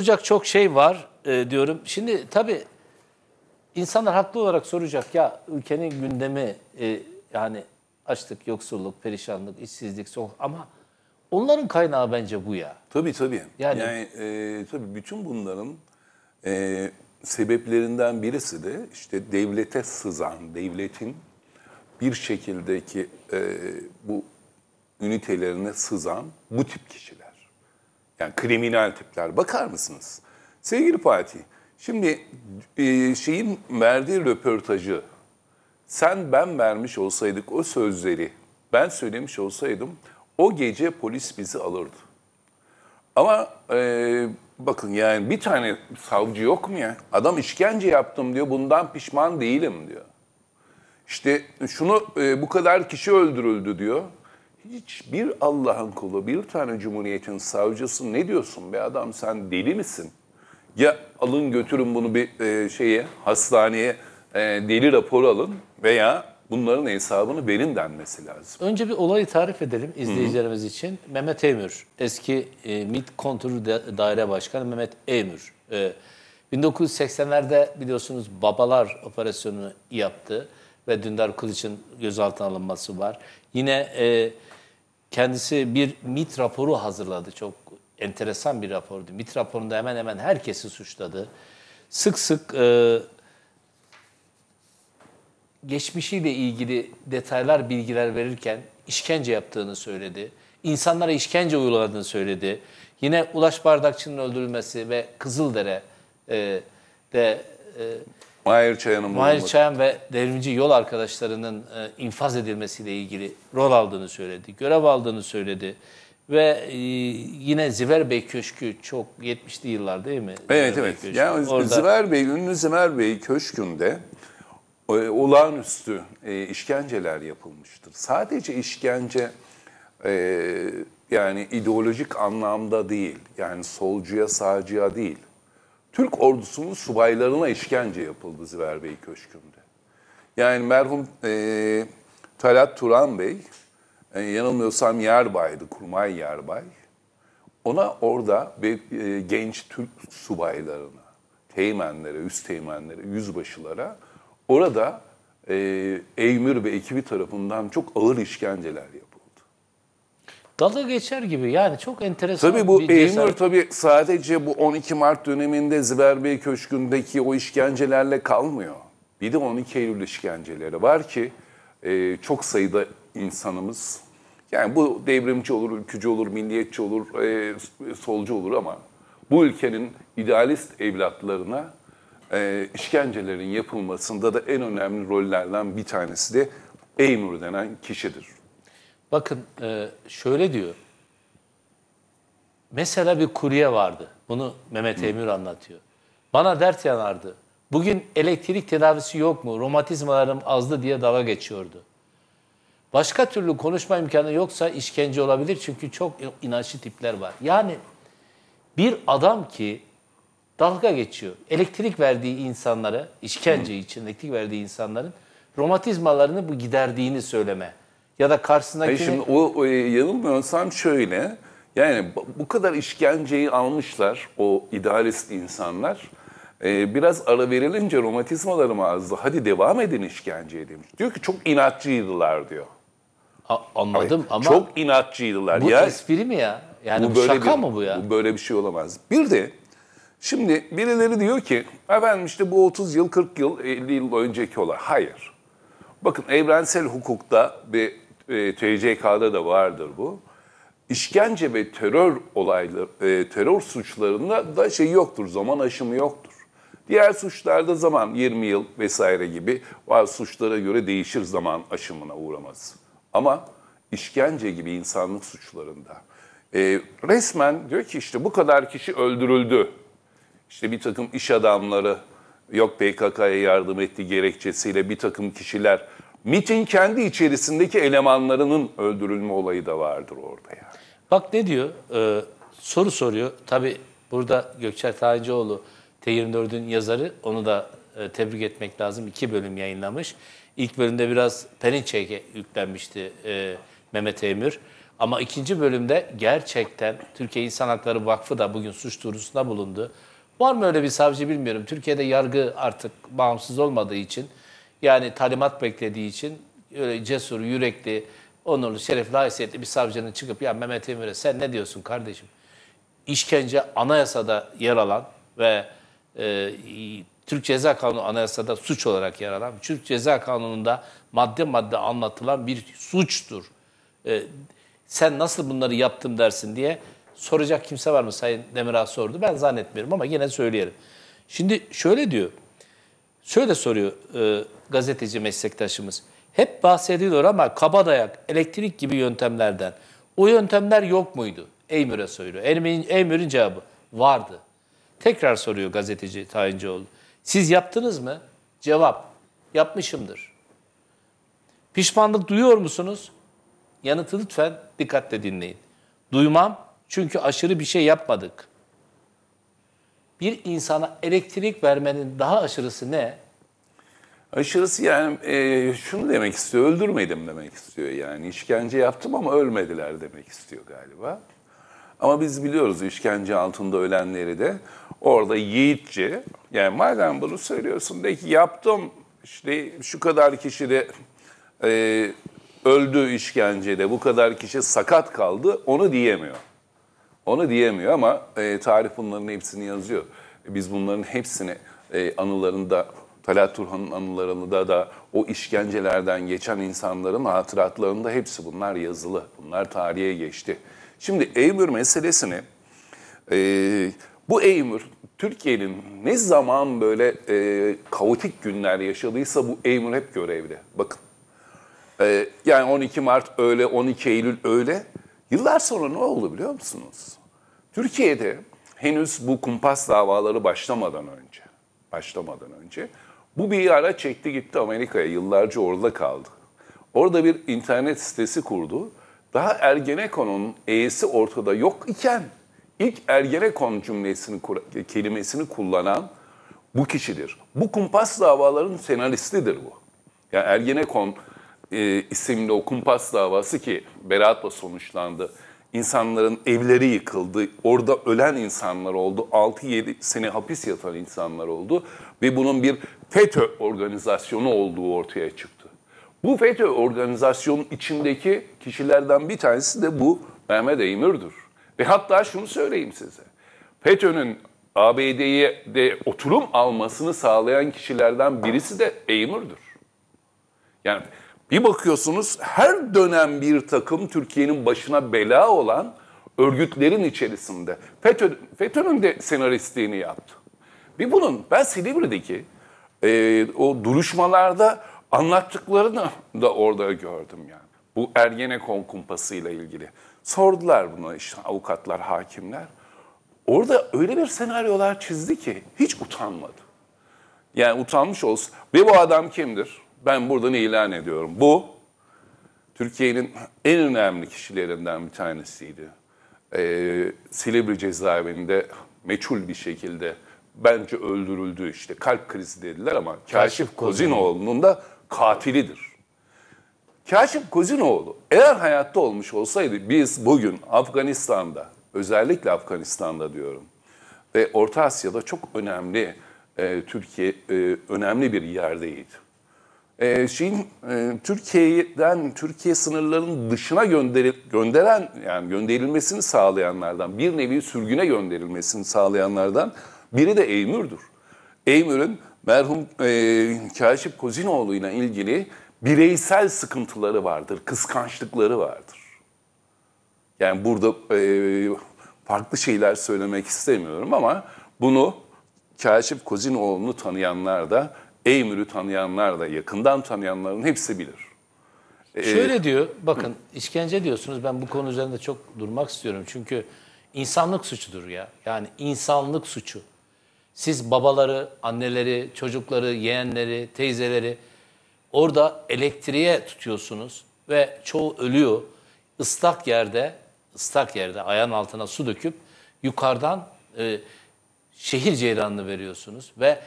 Soracak çok şey var e, diyorum. Şimdi tabii insanlar haklı olarak soracak ya ülkenin gündemi e, yani açlık, yoksulluk, perişanlık, işsizlik, soğuk ama onların kaynağı bence bu ya. Tabii tabii. Yani, yani e, tabii bütün bunların e, sebeplerinden birisi de işte devlete sızan, devletin bir şekildeki e, bu ünitelerine sızan bu tip kişiler. Yani kriminal tipler. Bakar mısınız? Sevgili Fatih, şimdi e, şeyin verdiği röportajı sen ben vermiş olsaydık o sözleri ben söylemiş olsaydım o gece polis bizi alırdı. Ama e, bakın yani bir tane savcı yok mu ya? Adam işkence yaptım diyor bundan pişman değilim diyor. İşte şunu e, bu kadar kişi öldürüldü diyor. Hiç bir Allah'ın kulu, bir tane cumhuriyetin savcısı ne diyorsun be adam sen deli misin? Ya alın götürün bunu bir e, şeye hastaneye e, deli rapor alın veya bunların hesabını verin denmesi lazım. Önce bir olayı tarif edelim izleyicilerimiz Hı-hı. için. Mehmet Emür, eski e, MİT Kontrolü Daire Başkanı Mehmet Emür. E, 1980'lerde biliyorsunuz Babalar Operasyonu yaptı ve Dündar Kılıç'ın gözaltına alınması var. Yine e, Kendisi bir MIT raporu hazırladı. Çok enteresan bir rapordu. MIT raporunda hemen hemen herkesi suçladı. Sık sık e, geçmişiyle ilgili detaylar, bilgiler verirken işkence yaptığını söyledi. İnsanlara işkence uyguladığını söyledi. Yine Ulaş Bardakçı'nın öldürülmesi ve Kızıldere e, de e, Mahir Çayan'ın Mahir Çayan ve devrimci yol arkadaşlarının e, infaz edilmesiyle ilgili rol aldığını söyledi, görev aldığını söyledi. Ve e, yine Ziver Bey Köşkü çok 70'li yıllar değil mi? Evet Ziver evet. Bey yani Orada... Ziver Bey, ünlü Ziver Bey Köşkü'nde e, olağanüstü e, işkenceler yapılmıştır. Sadece işkence e, yani ideolojik anlamda değil, yani solcuya sağcıya değil. Türk ordusunun subaylarına işkence yapıldı Ziver Bey Köşkü'nde. Yani merhum e, Talat Turan Bey, e, yanılmıyorsam yerbaydı, kurmay yerbay. Ona orada bir, e, genç Türk subaylarına, teğmenlere, üst teğmenlere, yüzbaşılara orada e, Eymür ve ekibi tarafından çok ağır işkenceler yapıldı dalga geçer gibi yani çok enteresan Tabii bu Eymür tabii sadece bu 12 Mart döneminde Ziver Bey Köşkü'ndeki o işkencelerle kalmıyor. Bir de 12 Eylül işkenceleri var ki e, çok sayıda insanımız yani bu devrimci olur, ülkücü olur, milliyetçi olur, e, solcu olur ama bu ülkenin idealist evlatlarına e, işkencelerin yapılmasında da en önemli rollerden bir tanesi de Eymür denen kişidir. Bakın e, şöyle diyor. Mesela bir kurye vardı. Bunu Mehmet Emir anlatıyor. Bana dert yanardı. Bugün elektrik tedavisi yok mu? Romatizmalarım azdı diye dava geçiyordu. Başka türlü konuşma imkanı yoksa işkence olabilir çünkü çok inançlı tipler var. Yani bir adam ki dalga geçiyor. Elektrik verdiği insanlara, işkence için elektrik verdiği insanların romatizmalarını bu giderdiğini söyleme. Ya da karşısındaki. Hayır şimdi o, o yanılmıyorsam şöyle. Yani bu kadar işkenceyi almışlar o idealist insanlar. Ee, biraz ara verilince romatizmalarım azdı. Hadi devam edin işkenceye demiş. Diyor ki çok inatçıydılar diyor. A- anladım Ay, ama... Çok inatçıydılar. Bu ya, espri mi ya? Yani bu, bu böyle şaka bir, mı bu ya? Bu böyle bir şey olamaz. Bir de şimdi birileri diyor ki efendim işte bu 30 yıl, 40 yıl, 50 yıl önceki olay. Hayır. Bakın evrensel hukukta bir e, TCK'da da vardır bu. İşkence ve terör olayları, e, terör suçlarında da şey yoktur, zaman aşımı yoktur. Diğer suçlarda zaman 20 yıl vesaire gibi var suçlara göre değişir zaman aşımına uğramaz. Ama işkence gibi insanlık suçlarında e, resmen diyor ki işte bu kadar kişi öldürüldü. İşte bir takım iş adamları yok PKK'ya yardım etti gerekçesiyle bir takım kişiler MIT'in kendi içerisindeki elemanlarının öldürülme olayı da vardır orada yani. Bak ne diyor? Ee, soru soruyor. Tabi burada Gökçer Tacioğlu T24'ün yazarı. Onu da e, tebrik etmek lazım. İki bölüm yayınlamış. İlk bölümde biraz Perinçek'e yüklenmişti e, Mehmet Emir. Ama ikinci bölümde gerçekten Türkiye İnsan Hakları Vakfı da bugün suç duyurusunda bulundu. Var mı öyle bir savcı bilmiyorum. Türkiye'de yargı artık bağımsız olmadığı için yani talimat beklediği için öyle cesur, yürekli, onurlu, şerefli, haysiyetli bir savcının çıkıp ya Mehmet Emir'e sen ne diyorsun kardeşim? İşkence anayasada yer alan ve e, Türk Ceza Kanunu anayasada suç olarak yer alan, Türk Ceza Kanunu'nda madde madde anlatılan bir suçtur. E, sen nasıl bunları yaptım dersin diye soracak kimse var mı Sayın Demirağ sordu. Ben zannetmiyorum ama yine söyleyelim. Şimdi şöyle diyor. Şöyle soruyor e, gazeteci meslektaşımız. Hep bahsediliyor ama kaba dayak, elektrik gibi yöntemlerden. O yöntemler yok muydu? Eymür'e soruyor. Eymür'ün cevabı vardı. Tekrar soruyor gazeteci Tayincioğlu. Siz yaptınız mı? Cevap, yapmışımdır. Pişmanlık duyuyor musunuz? Yanıtı lütfen dikkatle dinleyin. Duymam çünkü aşırı bir şey yapmadık.'' bir insana elektrik vermenin daha aşırısı ne? Aşırısı yani e, şunu demek istiyor, öldürmedim demek istiyor yani. işkence yaptım ama ölmediler demek istiyor galiba. Ama biz biliyoruz işkence altında ölenleri de orada yiğitçe, yani madem bunu söylüyorsun de ki yaptım işte şu kadar kişi de e, öldü işkencede, bu kadar kişi sakat kaldı onu diyemiyor. Onu diyemiyor ama e, tarih bunların hepsini yazıyor. Biz bunların hepsini e, anılarında, Talat Turhan'ın anılarında da o işkencelerden geçen insanların hatıratlarında hepsi bunlar yazılı. Bunlar tarihe geçti. Şimdi Eymür meselesini, e, bu Eymür Türkiye'nin ne zaman böyle e, kaotik günler yaşadıysa bu Eymür hep görevli. Bakın. E, yani 12 Mart öyle, 12 Eylül öyle. Yıllar sonra ne oldu biliyor musunuz? Türkiye'de henüz bu kumpas davaları başlamadan önce, başlamadan önce bu bir ara çekti gitti Amerika'ya. Yıllarca orada kaldı. Orada bir internet sitesi kurdu. Daha Ergenekon'un E'si ortada yok iken ilk Ergenekon cümlesini kelimesini kullanan bu kişidir. Bu kumpas davaların senaristidir bu. Yani Ergenekon e, isimli o kumpas davası ki beraatla sonuçlandı. İnsanların evleri yıkıldı. Orada ölen insanlar oldu. 6-7 sene hapis yatan insanlar oldu. Ve bunun bir FETÖ organizasyonu olduğu ortaya çıktı. Bu FETÖ organizasyonun içindeki kişilerden bir tanesi de bu Mehmet Eymür'dür. Ve hatta şunu söyleyeyim size. FETÖ'nün ABD'ye de oturum almasını sağlayan kişilerden birisi de Eymür'dür. Yani bir bakıyorsunuz her dönem bir takım Türkiye'nin başına bela olan örgütlerin içerisinde. FETÖ, FETÖ'nün de senaristliğini yaptı. Bir bunun ben Silivri'deki e, o duruşmalarda anlattıklarını da orada gördüm yani. Bu Ergenekon kumpasıyla ilgili. Sordular bunu işte avukatlar, hakimler. Orada öyle bir senaryolar çizdi ki hiç utanmadı. Yani utanmış olsun. Ve bu adam kimdir? Ben buradan ilan ediyorum. Bu Türkiye'nin en önemli kişilerinden bir tanesiydi. Ee, Silivri cezaevinde meçhul bir şekilde bence öldürüldü işte kalp krizi dediler ama Kaşif Kozinoğlu'nun da katilidir. Kaşif Kozinoğlu eğer hayatta olmuş olsaydı biz bugün Afganistan'da özellikle Afganistan'da diyorum ve Orta Asya'da çok önemli e, Türkiye e, önemli bir yerdeydi e, şeyin e, Türkiye'den Türkiye sınırlarının dışına gönderi, gönderen yani gönderilmesini sağlayanlardan bir nevi sürgüne gönderilmesini sağlayanlardan biri de Eymür'dür. Eymür'ün merhum e, Kaşif Kozinoğlu ile ilgili bireysel sıkıntıları vardır, kıskançlıkları vardır. Yani burada e, farklı şeyler söylemek istemiyorum ama bunu Kaşif Kozinoğlu'nu tanıyanlar da Eymür'ü tanıyanlar da yakından tanıyanların hepsi bilir. Ee, Şöyle diyor, bakın Hı. işkence diyorsunuz. Ben bu konu üzerinde çok durmak istiyorum. Çünkü insanlık suçudur ya. Yani insanlık suçu. Siz babaları, anneleri, çocukları, yeğenleri, teyzeleri orada elektriğe tutuyorsunuz ve çoğu ölüyor. Islak yerde, ıslak yerde ayağın altına su döküp yukarıdan e, şehir ceyranını veriyorsunuz ve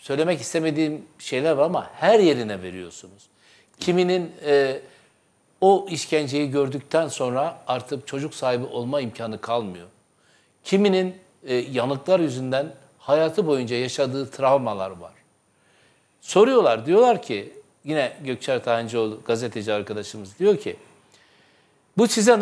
söylemek istemediğim şeyler var ama her yerine veriyorsunuz. Kiminin e, o işkenceyi gördükten sonra artık çocuk sahibi olma imkanı kalmıyor. Kiminin e, yanıklar yüzünden hayatı boyunca yaşadığı travmalar var. Soruyorlar, diyorlar ki yine Gökçer Tahancıoğlu gazeteci arkadaşımız diyor ki bu size